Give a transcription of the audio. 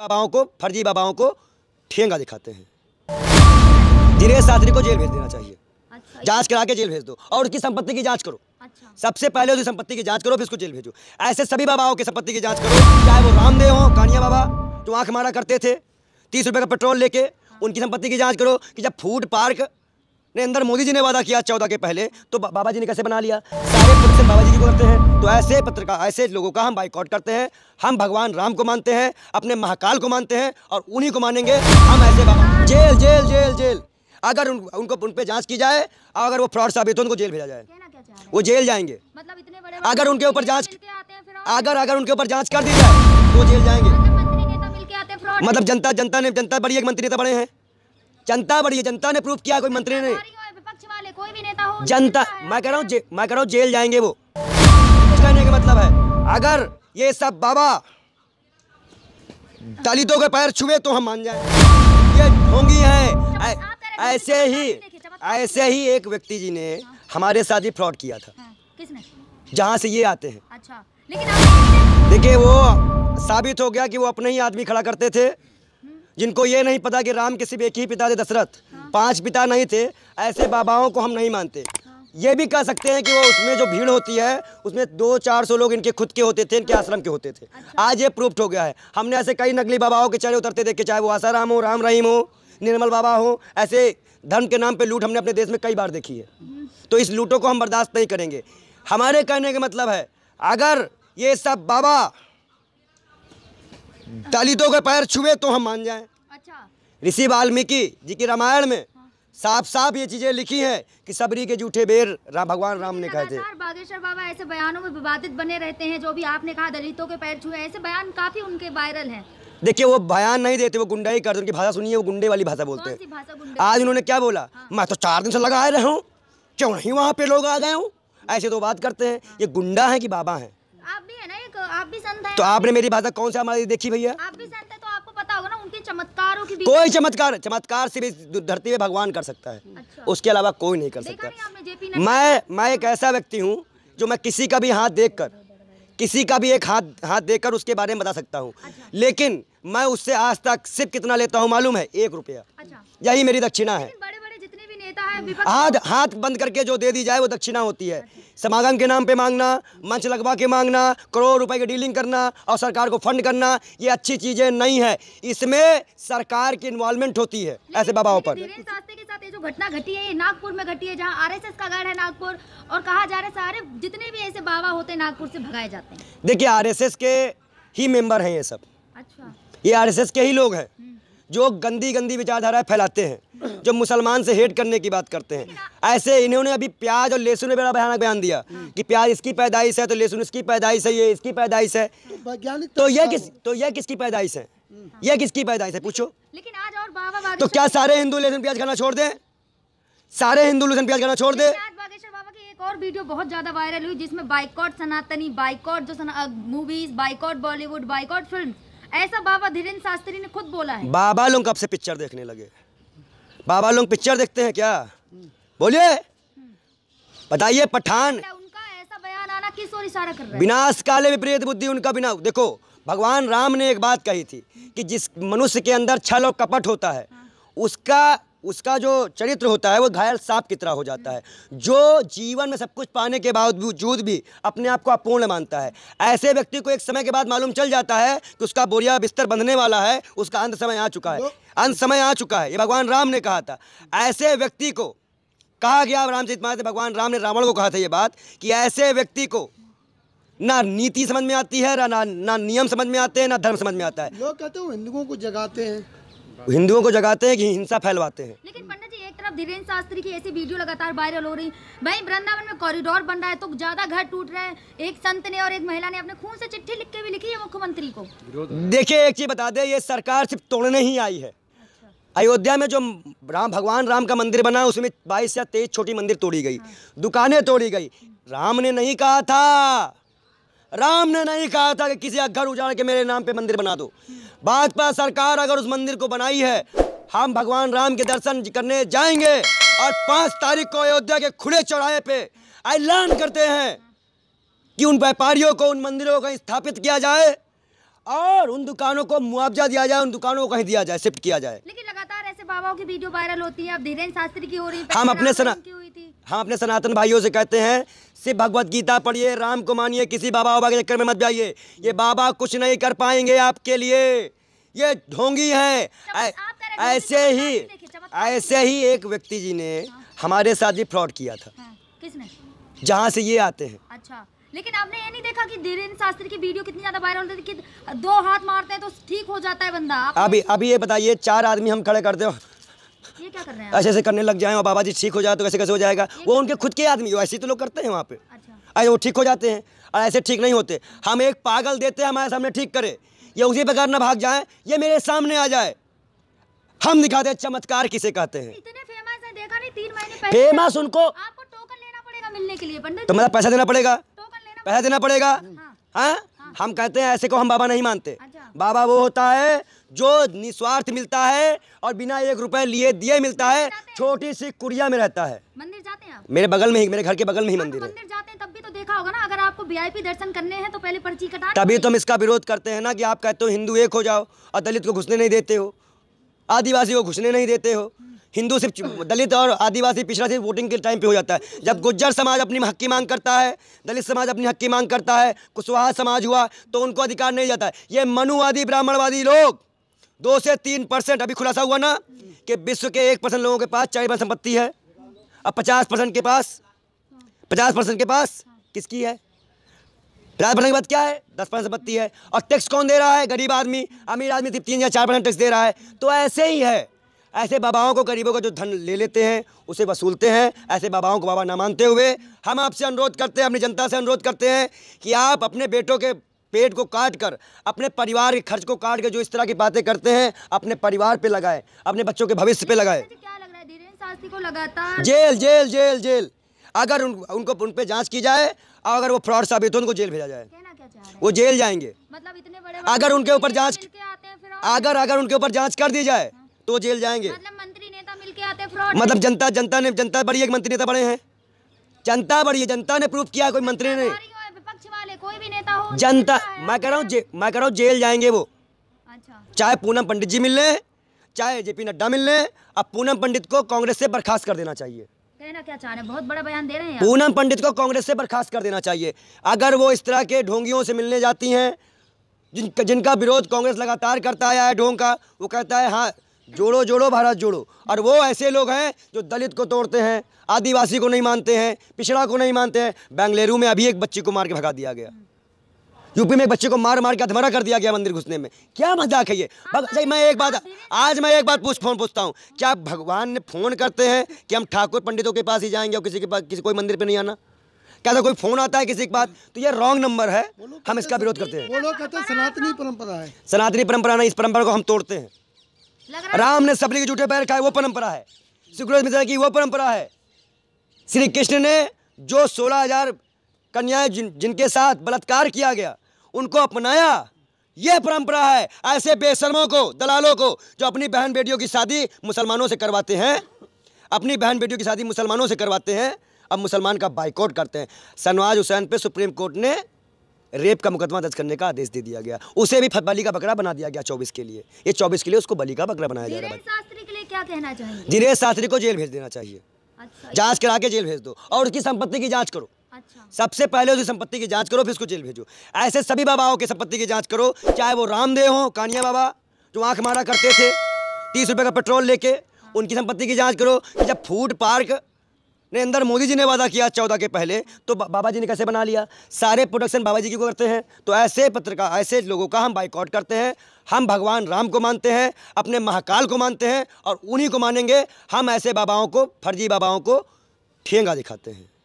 बाबाओं को फर्जी बाबाओं को ठेंगा दिखाते हैं दिनेश शास्त्री को जेल भेज देना चाहिए अच्छा, जांच करा के जेल भेज दो और उसकी संपत्ति की जांच करो अच्छा। सबसे पहले उसकी संपत्ति की जांच करो फिर उसको जेल भेजो ऐसे सभी बाबाओं की संपत्ति की जांच करो चाहे वो रामदेव हो कानिया बाबा जो आंख मारा करते थे तीस रुपए का पेट्रोल लेके हाँ। उनकी संपत्ति की जांच करो कि जब फूड पार्क नरेंद्र मोदी जी ने वादा किया चौदह के पहले तो बा, बाबा जी ने कैसे बना लिया सारे प्रदर्शन बाबा जी को करते हैं तो ऐसे पत्रकार ऐसे लोगों का हम बाइकआउट करते हैं हम भगवान राम को मानते हैं अपने महाकाल को मानते हैं और उन्हीं को मानेंगे हम ऐसे बाबा जेल जेल जेल जेल अगर उन, उनको उन पर जाँच की जाए अगर वो फ्रॉड साबित हो उनको जेल भेजा जाए वो जेल जाएंगे मतलब अगर उनके ऊपर जाँच अगर अगर उनके ऊपर जाँच कर दी जाए तो जेल जाएंगे मतलब, मतलब जनता जनता ने जनता बड़ी एक मंत्री नेता बड़े हैं जनता बड़ी है जनता ने प्रूफ किया कोई मंत्री ने कोई भी नेता हो जनता मैं कह रहा हूँ मैं कह रहा हूँ जेल जाएंगे वो कहने का मतलब है अगर ये सब बाबा दलितों के पैर छुए तो हम मान जाए ये ढोंगी है ऐसे ही ऐसे ही एक व्यक्ति जी ने हाँ। हमारे साथ ही फ्रॉड किया था जहाँ से ये आते हैं अच्छा लेकिन देखिए वो साबित हो गया कि वो अपने ही आदमी खड़ा करते थे जिनको ये नहीं पता कि राम के सिर्फ एक ही पिता थे दशरथ हाँ। पांच पिता नहीं थे ऐसे बाबाओं को हम नहीं मानते ये भी कह सकते हैं कि वो उसमें जो भीड़ होती है उसमें दो चार सौ लोग इनके खुद के होते थे इनके आश्रम के होते थे अच्छा। आज ये प्रूफ हो गया है हमने ऐसे कई नकली बाबाओं के चेहरे उतरते देखे चाहे वो आसाराम हो राम रहीम हो निर्मल बाबा हो ऐसे धर्म के नाम पर लूट हमने अपने देश में कई बार देखी है तो इस लूटों को हम बर्दाश्त नहीं करेंगे हमारे कहने का मतलब है अगर ये सब बाबा दलितों के पैर छुए तो हम मान जाए अच्छा ऋषि वाल्मीकि जी की रामायण में हाँ। साफ साफ ये चीजें लिखी है कि सबरी के जूठे बेर राम भगवान राम ने कहे थे बागेश्वर बाबा ऐसे बयानों में विवादित बने रहते हैं जो भी आपने कहा दलितों के पैर छुए ऐसे बयान काफी उनके वायरल हैं देखिए वो बयान नहीं देते वो गुंडाई करते उनकी भाषा सुनिए वो गुंडे वाली भाषा बोलते हैं आज उन्होंने क्या बोला हाँ। मैं तो चार दिन से लगा रहा हूँ क्यों नहीं वहाँ पे लोग आ गए हूँ ऐसे तो बात करते हैं ये गुंडा है कि बाबा है आप भी है ना एक आप भी संत तो आपने मेरी भाषा कौन सा हमारी देखी भैया आप भी संत तो आपको पता होगा ना उनके चमत्कारों की कोई चमत्कार चमत्कार सिर्फ धरती में भगवान कर सकता है अच्छा। उसके अलावा कोई नहीं कर सकता मैं मैं एक ऐसा व्यक्ति हूँ जो मैं किसी का भी हाथ देख कर किसी का भी एक हाथ हाथ देकर उसके बारे में बता सकता हूँ अच्छा। लेकिन मैं उससे आज तक सिर्फ कितना लेता हूँ मालूम है एक रुपया अच्छा। यही मेरी दक्षिणा है हाथ हाथ बंद करके जो दे दी जाए वो दक्षिणा होती है समागम के नाम पे मांगना मंच लगवा के मांगना करोड़ रुपए की डीलिंग करना और सरकार को फंड करना ये अच्छी चीज़ें नहीं है इसमें सरकार की इन्वॉल्वमेंट होती है ऐसे बाबाओं पर जो घटना घटी है ये नागपुर में घटी है जहाँ आर का गढ़ है नागपुर और कहा जा रहा है सारे जितने भी ऐसे बाबा होते हैं नागपुर से भगाए जाते हैं देखिए आरएसएस के ही मेंबर हैं ये सब अच्छा ये आरएसएस के ही लोग हैं हम्म। जो गंदी गंदी विचारधाराएं फैलाते हैं जो मुसलमान से हेट करने की बात करते हैं ऐसे इन्होंने अभी प्याज और लहसुन में बड़ा भयानक बयान दिया कि प्याज इसकी पैदाइश है तो लहसुन इसकी पैदाइश है ये इसकी पैदाइश है तो यह किस तो यह किसकी पैदाइश है यह किसकी पैदाइश है पूछो लेकिन आज और बाबा तो क्या सारे हिंदू लहसुन प्याज खाना छोड़ दें सारे हिंदू लहसुन प्याज खाना छोड़ दें एक और वीडियो बहुत ज्यादा वायरल हुई जिसमें बाइकॉट सनातनी बाइकॉट जो movies boycott Bollywood boycott film ऐसा बाबा धीरेन्द्र शास्त्री ने खुद बोला है बाबा लोग कब से पिक्चर देखने लगे बाबा लोग पिक्चर देखते हैं क्या बोलिए बताइए पठान विनाश काले विपरीत बुद्धि उनका बिना देखो भगवान राम ने एक बात कही थी कि जिस मनुष्य के अंदर छल और कपट होता है उसका उसका जो चरित्र होता है वो घायल सांप की तरह हो जाता है जो जीवन में सब कुछ पाने के बावजूद भी अपने आप को अपूर्ण मानता है ऐसे व्यक्ति को एक समय के बाद मालूम चल जाता है कि उसका बोरिया बिस्तर बंधने वाला है उसका अंत समय आ चुका है अंत समय आ चुका है ये भगवान राम ने कहा था ऐसे व्यक्ति को कहा गया राम रामचरित मानस भगवान राम ने रावण को कहा था ये बात कि ऐसे व्यक्ति को ना नीति समझ में आती है ना ना नियम समझ में आते हैं ना धर्म समझ में आता है लोग कहते हैं हिंदुओं को जगाते हैं हिंदुओं को जगाते हैं कि हिंसा फैलवाते हैं लेकिन पंडित जी एक तरफ धीरेन्द्र शास्त्री की ऐसी वीडियो लगातार वायरल हो रही भाई वृंदावन में कॉरिडोर बन रहा है तो ज्यादा घर टूट रहे हैं एक संत ने और एक महिला ने अपने खून से चिट्ठी लिख के भी लिखी है मुख्यमंत्री को देखिए एक चीज बता दे ये सरकार सिर्फ तोड़ने ही आई है अयोध्या में जो राम भगवान राम का मंदिर बना उसमें बाईस या तेईस छोटी मंदिर तोड़ी गई दुकानें तोड़ी गई राम ने नहीं कहा था राम ने नहीं कहा था कि किसी का घर उजाड़ के मेरे नाम पे मंदिर बना दो भाजपा सरकार अगर उस मंदिर को बनाई है हम भगवान राम के दर्शन करने जाएंगे और पांच तारीख को अयोध्या के खुले चौराहे पे ऐलान करते हैं कि उन व्यापारियों को उन मंदिरों को कहीं स्थापित किया जाए और उन दुकानों को मुआवजा दिया जाए उन दुकानों को कहीं दिया जाए शिफ्ट किया जाए लेकिन लगातार ऐसे बाबाओं की वीडियो वायरल होती है अब धीरेन्द्र शास्त्री की हो रही है हम अपने सना हम हाँ, अपने सनातन भाइयों से कहते हैं सिर्फ भगवत गीता पढ़िए राम को मानिए किसी बाबा बाबा के चक्कर में मत जाइए ये बाबा कुछ नहीं कर पाएंगे आपके लिए ये ढोंगी है ऐसे ही ऐसे ही एक व्यक्ति जी ने हाँ। हमारे साथ भी फ्रॉड किया था हाँ, किसने जहाँ से ये आते हैं अच्छा लेकिन आपने ये नहीं देखा कि धीरेन्द्र शास्त्री की वीडियो कितनी ज्यादा वायरल होती है कि दो हाथ मारते हैं तो ठीक हो जाता है बंदा अभी अभी ये बताइए चार आदमी हम खड़े करते हैं ऐसे ऐसे करने लग जाए और बाबा जी ठीक हो जाए तो कैसे कैसे हो जाएगा वो उनके खुद के आदमी ऐसे तो लोग करते हैं वहाँ पे अच्छा। अरे वो ठीक हो जाते हैं और ऐसे ठीक नहीं होते हम एक पागल देते हैं हमारे सामने ठीक करे ये उसी प्रकार ना भाग जाए ये मेरे सामने आ जाए हम दिखाते हैं चमत्कार किसे कहते हैं फेमस उनको तो मतलब पैसा देना पड़ेगा पैसा देना पड़ेगा हाँ। हाँ? हाँ। हम कहते हैं ऐसे को हम बाबा नहीं मानते अच्छा। बाबा वो होता है जो निस्वार्थ मिलता है और बिना एक रुपए लिए दिए मिलता है छोटी सी कुरिया में रहता है मंदिर जाते हैं आप मेरे बगल में ही मेरे घर के बगल में ही हाँ, तो मंदिर है तो देखा होगा ना अगर आपको वीआईपी दर्शन करने हैं तो पहले पर्ची कटा तभी तो हम इसका विरोध करते हैं ना कि आप कहते हो हिंदू एक हो जाओ और दलित को घुसने नहीं देते हो आदिवासी को घुसने नहीं देते हो हिंदू सिर्फ दलित और आदिवासी पिछड़ा सिर्फ वोटिंग के टाइम पे हो जाता है जब गुज्जर समाज अपनी हक की मांग करता है दलित समाज अपनी हक की मांग करता है कुशवाहा समाज हुआ तो उनको अधिकार नहीं जाता है ये मनुवादी ब्राह्मणवादी लोग दो से तीन परसेंट अभी खुलासा हुआ ना कि विश्व के एक परसेंट लोगों के पास चार परसेंट संपत्ति है अब पचास परसेंट के पास पचास परसेंट के पास किसकी है पचास परसेंट के बाद क्या है दस परसेंट संपत्ति है और टैक्स कौन दे रहा है गरीब आदमी अमीर आदमी सिर्फ तीन या चार परसेंट टैक्स दे रहा है तो ऐसे ही है ऐसे बाबाओं को गरीबों का जो धन ले लेते हैं उसे वसूलते हैं ऐसे बाबाओं को बाबा ना मानते हुए हम आपसे अनुरोध करते हैं अपनी जनता से अनुरोध करते हैं कि आप अपने बेटों के पेट को काट कर अपने परिवार के खर्च को काट कर जो इस तरह की बातें करते हैं अपने परिवार पे लगाए अपने बच्चों के भविष्य पे लगाए जेल जेल जेल जेल अगर उन, उनको उन पर जाँच की जाए और अगर वो फ्रॉड साबित हो उनको जेल भेजा जाए वो जेल जाएंगे मतलब इतने बड़े अगर उनके ऊपर जाँच अगर अगर उनके ऊपर जाँच कर दी जाए तो जेल जाएंगे मतलब मंत्री नेता मिलके आते फ्रॉड मतलब जनता जनता ने जनता बड़ी है मंत्री नेता बड़े हैं जनता बड़ी है जनता ने प्रूफ किया कोई मंत्री ने विपक्ष वाले कोई भी नेता हो जनता मैं कह रहा हूँ मैं कह रहा हूँ जेल जाएंगे वो अच्छा चाहे पूनम पंडित जी मिल रहे चाहे जेपी नड्डा मिल रहे अब पूनम पंडित को कांग्रेस से बर्खास्त कर देना चाहिए कहना क्या चाह रहे हैं बहुत बड़ा बयान दे रहे हैं पूनम पंडित को कांग्रेस से बर्खास्त कर देना चाहिए अगर वो इस तरह के ढोंगियों से मिलने जाती हैं जिन, जिनका विरोध कांग्रेस लगातार करता आया है ढोंग का वो कहता है हाँ जोड़ो जोड़ो भारत जोड़ो और वो ऐसे लोग हैं जो दलित को तोड़ते हैं आदिवासी को नहीं मानते हैं पिछड़ा को नहीं मानते हैं बेंगलुरु में अभी एक बच्ची को मार के भगा दिया गया यूपी में एक बच्चे को मार मार के अधमरा कर दिया गया मंदिर घुसने में क्या मजाक है ये भाई अच्छा, मैं एक बात आज मैं एक बात पूछ फोन पूछता हूँ क्या भगवान ने फोन करते हैं कि हम ठाकुर पंडितों के पास ही जाएंगे और किसी के पास किसी कोई मंदिर पर नहीं आना क्या था कोई फोन आता है किसी के पास तो ये रॉन्ग नंबर है हम इसका विरोध करते हैं हैं सनातनी परंपरा है सनातनी परंपरा नहीं इस परंपरा को हम तोड़ते हैं राम ने सबरी के झूठे पैर खाए वो परंपरा है सुखराज मिश्रा की वो परंपरा है श्री कृष्ण ने जो सोलह हजार कन्याएं जिन जिनके साथ बलात्कार किया गया उनको अपनाया ये परंपरा है ऐसे बेशर्मों को दलालों को जो अपनी बहन बेटियों की शादी मुसलमानों से करवाते हैं अपनी बहन बेटियों की शादी मुसलमानों से करवाते हैं अब मुसलमान का बाइकआउट करते हैं सनवाज हुसैन पे सुप्रीम कोर्ट ने रेप का मुकदमा दर्ज करने का आदेश दे दिया गया उसे भी बली का बकरा बना दिया गया चौबीस के लिए ये चौबीस के लिए उसको बली का बकरा बनाया जा रहा है शास्त्री के लिए क्या कहना चाहिए धीरे शास्त्री को जेल भेज देना चाहिए अच्छा, जांच करा के जेल भेज दो और उसकी संपत्ति की जांच करो अच्छा। सबसे पहले उसकी संपत्ति की जांच करो फिर उसको जेल भेजो ऐसे सभी बाबाओं की संपत्ति की जांच करो चाहे वो रामदेव हो कानिया बाबा जो आंख मारा करते थे तीस रुपए का पेट्रोल लेके हाँ। उनकी संपत्ति की जांच करो जब फूड पार्क नरेंद्र मोदी जी ने वादा किया चौदह के पहले तो बाबा जी ने कैसे बना लिया सारे प्रोडक्शन बाबा जी को करते हैं तो ऐसे पत्रकार ऐसे लोगों का हम बाइकआउट करते हैं हम भगवान राम को मानते हैं अपने महाकाल को मानते हैं और उन्हीं को मानेंगे हम ऐसे बाबाओं को फर्जी बाबाओं को ठेंगा दिखाते हैं